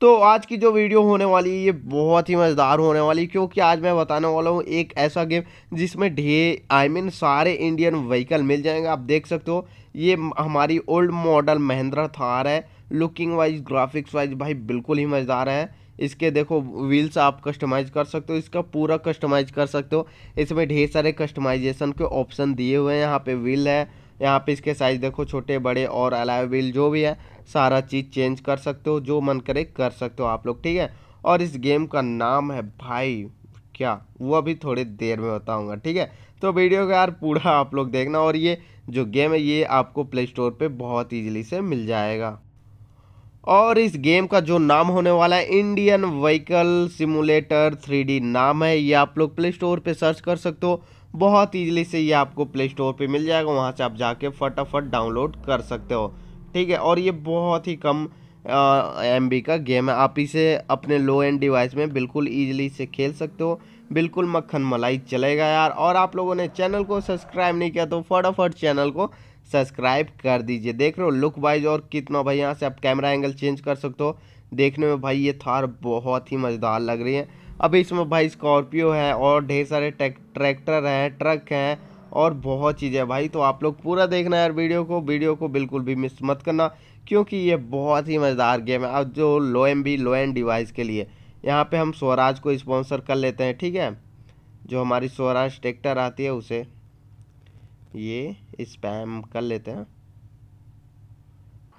तो आज की जो वीडियो होने वाली है ये बहुत ही मज़ेदार होने वाली क्योंकि आज मैं बताने वाला हूँ एक ऐसा गेम जिसमें ढे आई मीन सारे इंडियन व्हीकल मिल जाएंगे आप देख सकते हो ये हमारी ओल्ड मॉडल महिंद्रा थार है लुकिंग वाइज ग्राफिक्स वाइज भाई बिल्कुल ही मज़ेदार है इसके देखो व्हील्स आप कस्टमाइज कर सकते हो इसका पूरा कस्टमाइज कर सकते हो इसमें ढेर सारे कस्टमाइजेशन के ऑप्शन दिए हुए हैं यहाँ पे व्हील है यहाँ पे इसके साइज़ देखो छोटे बड़े और अलाव जो भी है सारा चीज़ चेंज कर सकते हो जो मन करे कर सकते हो आप लोग ठीक है और इस गेम का नाम है भाई क्या वो अभी थोड़ी देर में बताऊँगा ठीक है तो वीडियो का यार पूरा आप लोग देखना और ये जो गेम है ये आपको प्ले स्टोर पर बहुत ईजिली से मिल जाएगा और इस गेम का जो नाम होने वाला है इंडियन व्हीकल सिमुलेटर 3D नाम है ये आप लोग प्ले स्टोर पे सर्च कर सकते हो बहुत ईजिली से ये आपको प्ले स्टोर पर मिल जाएगा वहाँ से आप जाके फटाफट डाउनलोड कर सकते हो ठीक है और ये बहुत ही कम एम बी का गेम है आप इसे अपने लो एंड डिवाइस में बिल्कुल ईजिली से खेल सकते हो बिल्कुल मक्खन मलाई चलेगा यार और आप लोगों ने चैनल को सब्सक्राइब नहीं किया तो फटाफट चैनल को सब्सक्राइब कर दीजिए देख रहे हो लुक वाइज और कितना भाई यहाँ से आप कैमरा एंगल चेंज कर सकते हो देखने में भाई ये थार बहुत ही मज़ेदार लग रही है अभी इसमें भाई स्कॉर्पियो है और ढेर सारे ट्रैक्टर हैं ट्रक हैं और बहुत चीज़ें भाई तो आप लोग पूरा देखना यार वीडियो को वीडियो को बिल्कुल भी मिस मत करना क्योंकि ये बहुत ही मज़ेदार गेम है अब जो low M B low end device के लिए यहाँ पे हम स्वराज को स्पॉन्सर कर लेते हैं ठीक है जो हमारी स्वराज ट्रैक्टर आती है उसे ये स्पैम कर लेते हैं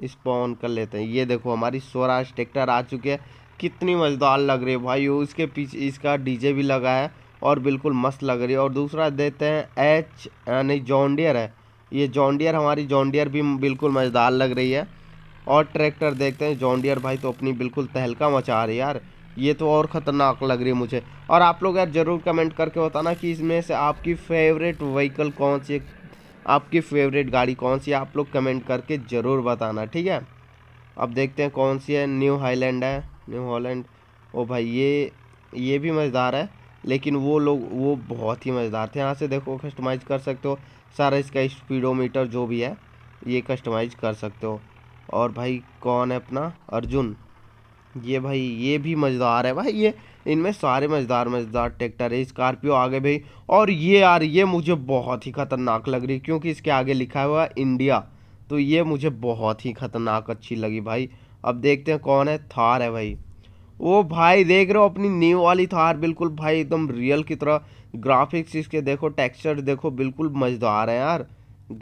स्पॉन कर लेते हैं ये देखो हमारी स्वराज ट्रैक्टर आ चुके हैं कितनी मज़ेदार लग रही है भाई उसके पीछे इसका डीजे भी लगा है और बिल्कुल मस्त लग रही है और दूसरा देते हैं एच यानी जॉन्डियर है ये जॉन्डियर हमारी जॉन्डियर भी बिल्कुल मज़ेदार लग रही है और ट्रैक्टर देखते हैं जॉन्डियर भाई तो अपनी बिल्कुल तहलका मचा रही है यार ये तो और ख़तरनाक लग रही है मुझे और आप लोग यार ज़रूर कमेंट करके बताना कि इसमें से आपकी फेवरेट व्हीकल कौन सी आपकी फेवरेट गाड़ी कौन सी है आप लोग कमेंट करके ज़रूर बताना ठीक है अब देखते हैं कौन सी है न्यू हाईलैंड है न्यू हॉलैंड ओ भाई ये ये भी मज़ेदार है लेकिन वो लोग वो बहुत ही मज़ेदार थे यहाँ से देखो कस्टमाइज़ कर सकते हो सारा इसका स्पीडोमीटर जो भी है ये कस्टमाइज़ कर सकते हो और भाई कौन है अपना अर्जुन ये भाई ये भी मज़ेदार है भाई ये इनमें सारे मज़ेदार मज़ेदार ट्रैक्टर है स्कॉर्पियो आगे भाई और ये यार ये मुझे बहुत ही ख़तरनाक लग रही क्योंकि इसके आगे लिखा हुआ है इंडिया तो ये मुझे बहुत ही ख़तरनाक अच्छी लगी भाई अब देखते हैं कौन है थार है भाई वो भाई देख रहे हो अपनी न्यू वाली थार बिल्कुल भाई एकदम रियल की तरह ग्राफिक्स इसके देखो टेक्सचर देखो बिल्कुल मज़ेदार है यार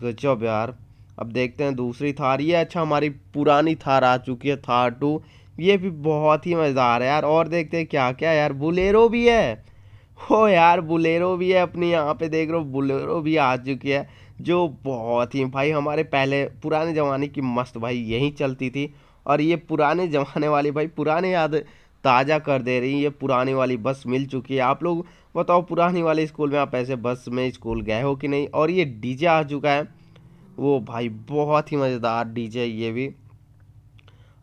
गजब यार अब देखते हैं दूसरी थार ये अच्छा हमारी पुरानी थार आ चुकी है थार टू ये भी बहुत ही मज़ेदार है यार और देखते हैं क्या क्या यार बुलेरो भी है हो यार बुलेरो भी है अपनी यहाँ पे देख रहे हो बुलेरो भी आ चुकी है जो बहुत ही भाई हमारे पहले पुराने ज़माने की मस्त भाई यहीं चलती थी और ये पुराने ज़माने वाली भाई पुराने याद ताज़ा कर दे रही ये पुरानी वाली बस मिल चुकी है आप लोग बताओ पुरानी वाले स्कूल में आप ऐसे बस में स्कूल गए हो कि नहीं और ये डीजे आ चुका है वो भाई बहुत ही मज़ेदार डीजे ये भी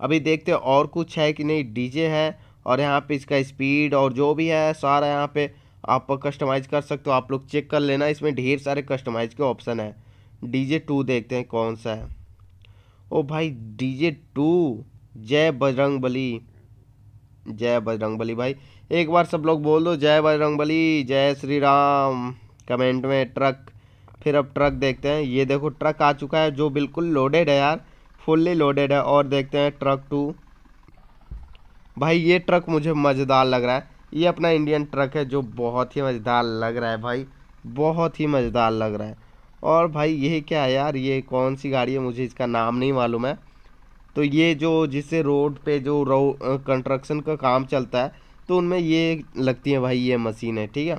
अभी देखते और कुछ है कि नहीं डीजे है और यहाँ पे इसका स्पीड और जो भी है सारा यहाँ पे आप कस्टमाइज़ कर सकते हो आप लोग चेक कर लेना इसमें ढेर सारे कस्टमाइज़ के ऑप्शन है डी टू देखते हैं कौन सा है ओ भाई डीजे टू जय बजरंग बली जय बजरंग बली भाई एक बार सब लोग बोल दो जय बजरंग बली जय श्री राम कमेंट में ट्रक फिर अब ट्रक देखते हैं ये देखो ट्रक आ चुका है जो बिल्कुल लोडेड है यार फुल्ली लोडेड है और देखते हैं ट्रक टू भाई ये ट्रक मुझे मज़ेदार लग रहा है ये अपना इंडियन ट्रक है जो बहुत ही मज़ेदार लग रहा है भाई बहुत ही मज़ेदार लग रहा है और भाई ये क्या है यार ये कौन सी गाड़ी है मुझे इसका नाम नहीं मालूम है तो ये जो जिससे रोड पे जो रो कंस्ट्रक्शन का काम चलता है तो उनमें ये लगती है भाई ये मशीन है ठीक है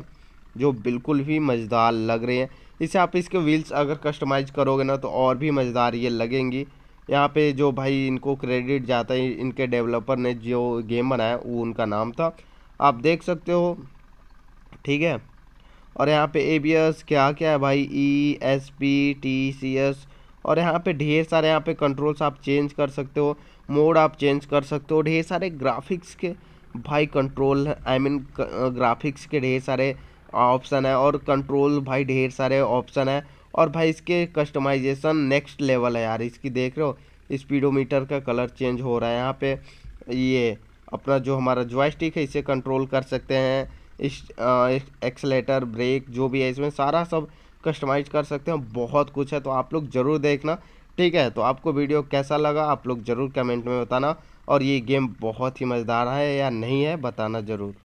जो बिल्कुल भी मज़ेदार लग रही है इसे आप इसके व्हील्स अगर कस्टमाइज करोगे ना तो और भी मज़ेदार ये लगेंगी यहाँ पे जो भाई इनको क्रेडिट जाता है इनके डेवलपर ने जो गेम बनाया वो उनका नाम था आप देख सकते हो ठीक है और यहाँ पे एबीएस क्या क्या है भाई E S P T C S और यहाँ पे ढेर सारे यहाँ पे कंट्रोल्स आप चेंज कर सकते हो मोड आप चेंज कर सकते हो ढेर सारे ग्राफिक्स के भाई कंट्रोल आई मीन ग्राफिक्स के ढेर सारे ऑप्शन है और कंट्रोल भाई ढेर सारे ऑप्शन है और भाई इसके कस्टमाइजेशन नेक्स्ट लेवल है यार इसकी देख रहे हो स्पीडोमीटर का कलर चेंज हो रहा है यहाँ पे ये अपना जो हमारा जॉयस्टिक है इसे कंट्रोल कर सकते हैं एक्सलेटर ब्रेक जो भी है इसमें सारा सब कस्टमाइज कर सकते हैं बहुत कुछ है तो आप लोग ज़रूर देखना ठीक है तो आपको वीडियो कैसा लगा आप लोग ज़रूर कमेंट में बताना और ये गेम बहुत ही मज़ेदार है या नहीं है बताना ज़रूर